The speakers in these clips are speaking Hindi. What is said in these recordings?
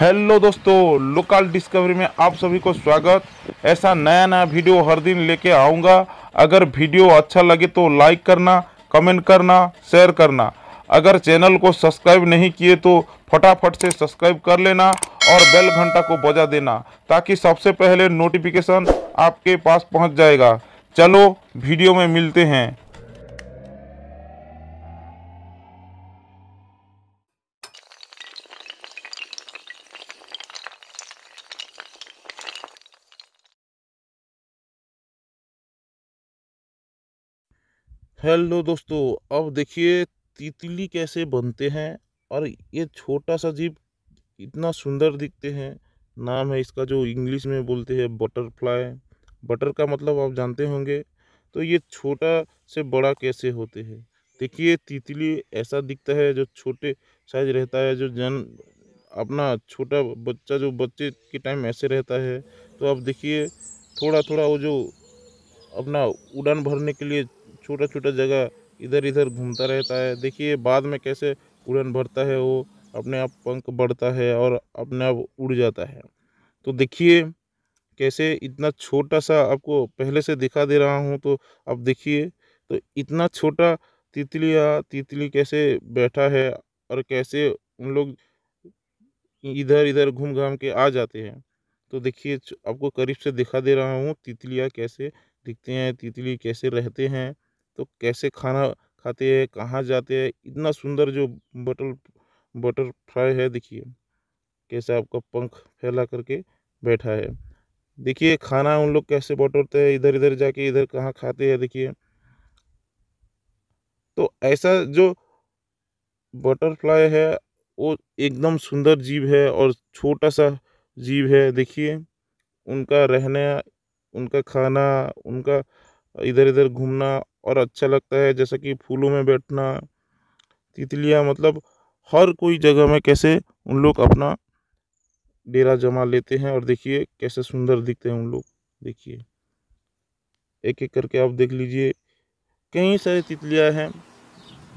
हेलो दोस्तों लोकल डिस्कवरी में आप सभी को स्वागत ऐसा नया नया वीडियो हर दिन लेके आऊँगा अगर वीडियो अच्छा लगे तो लाइक करना कमेंट करना शेयर करना अगर चैनल को सब्सक्राइब नहीं किए तो फटाफट से सब्सक्राइब कर लेना और बेल घंटा को बजा देना ताकि सबसे पहले नोटिफिकेशन आपके पास पहुंच जाएगा चलो वीडियो में मिलते हैं हेलो दोस्तों अब देखिए तितली कैसे बनते हैं और ये छोटा सा जीव इतना सुंदर दिखते हैं नाम है इसका जो इंग्लिश में बोलते हैं बटरफ्लाई बटर का मतलब आप जानते होंगे तो ये छोटा से बड़ा कैसे होते हैं देखिए तितली ऐसा दिखता है जो छोटे साइज रहता है जो जन अपना छोटा बच्चा जो बच्चे के टाइम ऐसे रहता है तो आप देखिए थोड़ा थोड़ा वो जो अपना उड़ान भरने के लिए छोटा छोटा जगह इधर इधर घूमता रहता है देखिए बाद में कैसे उड़न भरता है वो अपने आप पंख बढ़ता है और अपने आप उड़ जाता है तो देखिए कैसे इतना छोटा सा आपको पहले से दिखा दे रहा हूँ तो आप देखिए तो इतना छोटा तितलिया तितली कैसे बैठा है और कैसे उन लोग इधर इधर घूम घाम के आ जाते हैं तो देखिए आपको करीब से दिखा दे रहा हूँ तितलियाँ कैसे दिखते हैं तितली कैसे रहते हैं तो कैसे खाना खाते हैं कहाँ जाते हैं इतना सुंदर जो बटर बटरफ्लाई है देखिए कैसे आपका पंख फैला करके बैठा है देखिए खाना उन लोग कैसे बटोरते हैं इधर इधर जाके इधर कहाँ खाते हैं देखिए तो ऐसा जो बटरफ्लाई है वो एकदम सुंदर जीव है और छोटा सा जीव है देखिए उनका रहना उनका खाना उनका इधर इधर घूमना और अच्छा लगता है जैसा कि फूलों में बैठना तितलियाँ मतलब हर कोई जगह में कैसे उन लोग अपना डेरा जमा लेते हैं और देखिए कैसे सुंदर दिखते हैं उन लोग देखिए एक एक करके आप देख लीजिए कई सारे तितलियाँ हैं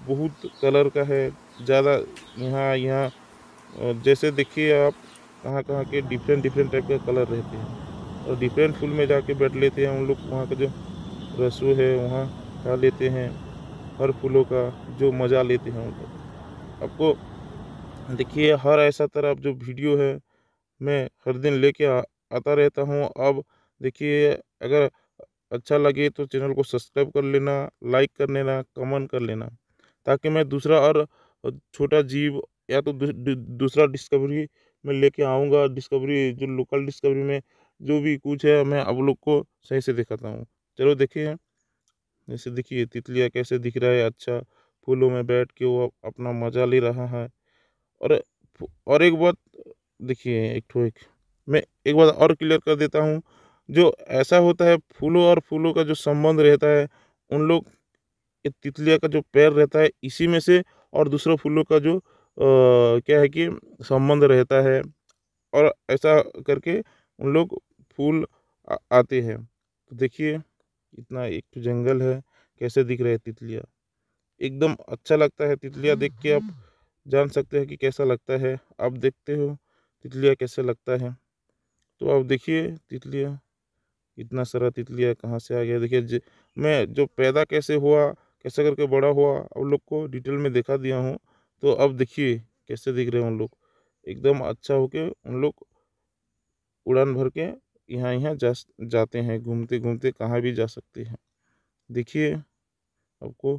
बहुत कलर का है ज़्यादा यहाँ यहाँ जैसे देखिए आप कहाँ कहाँ के डिफरेंट डिफरेंट टाइप का कलर रहते हैं और डिफरेंट फूल में जाके बैठ लेते हैं उन लोग वहाँ का जो रसो है वहाँ खा लेते हैं हर फूलों का जो मज़ा लेते हैं उनको आपको देखिए हर ऐसा तरह जो वीडियो है मैं हर दिन लेके आता रहता हूँ अब देखिए अगर अच्छा लगे तो चैनल को सब्सक्राइब कर लेना लाइक कर लेना कमेंट कर लेना ताकि मैं दूसरा और छोटा जीव या तो दूसरा डिस्कवरी में लेके आऊँगा डिस्कवरी जो लोकल डिस्कवरी में जो भी कुछ है मैं आप लोग को सही से दिखाता हूँ चलो देखिए जैसे देखिए तितलिया कैसे दिख रहा है अच्छा फूलों में बैठ के वो अपना मज़ा ले रहा है और और एक बात देखिए एक ठो एक मैं एक बात और क्लियर कर देता हूँ जो ऐसा होता है फूलों और फूलों का जो संबंध रहता है उन लोग तितलिया का जो पैर रहता है इसी में से और दूसरों फूलों का जो आ, क्या है कि संबंध रहता है और ऐसा करके उन लोग फूल आ, आते हैं तो देखिए इतना एक तो जंगल है कैसे दिख रहे हैं तितलियाँ एकदम अच्छा लगता है तितलियाँ देख के आप जान सकते हैं कि कैसा लगता है आप देखते हो तितलियाँ कैसे लगता है तो आप देखिए तितलियाँ इतना सारा तितलिया कहाँ से आ गया देखिए मैं जो पैदा कैसे हुआ कैसे करके बड़ा हुआ आप लोग को डिटेल में दिखा दिया हूँ तो अब देखिए कैसे दिख रहे हैं उन लोग एकदम अच्छा होके उन लोग उड़ान भर के यहाँ यहाँ जा जाते हैं घूमते घूमते कहाँ भी जा सकते हैं देखिए आपको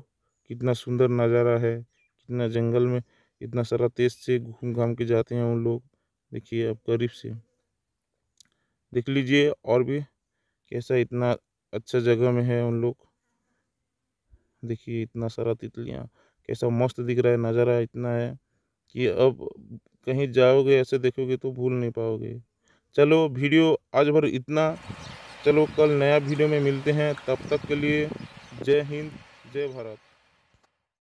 कितना सुंदर नज़ारा है कितना जंगल में इतना सारा तेज से घूम घाम के जाते हैं उन लोग देखिए आप करीब से देख लीजिए और भी कैसा इतना अच्छा जगह में है उन लोग देखिए इतना सारा तितलियाँ कैसा मस्त दिख रहा है नज़ारा इतना है कि अब कहीं जाओगे ऐसे देखोगे तो भूल नहीं पाओगे चलो वीडियो आज भर इतना चलो कल नया वीडियो में मिलते हैं तब तक के लिए जय हिंद जय भारत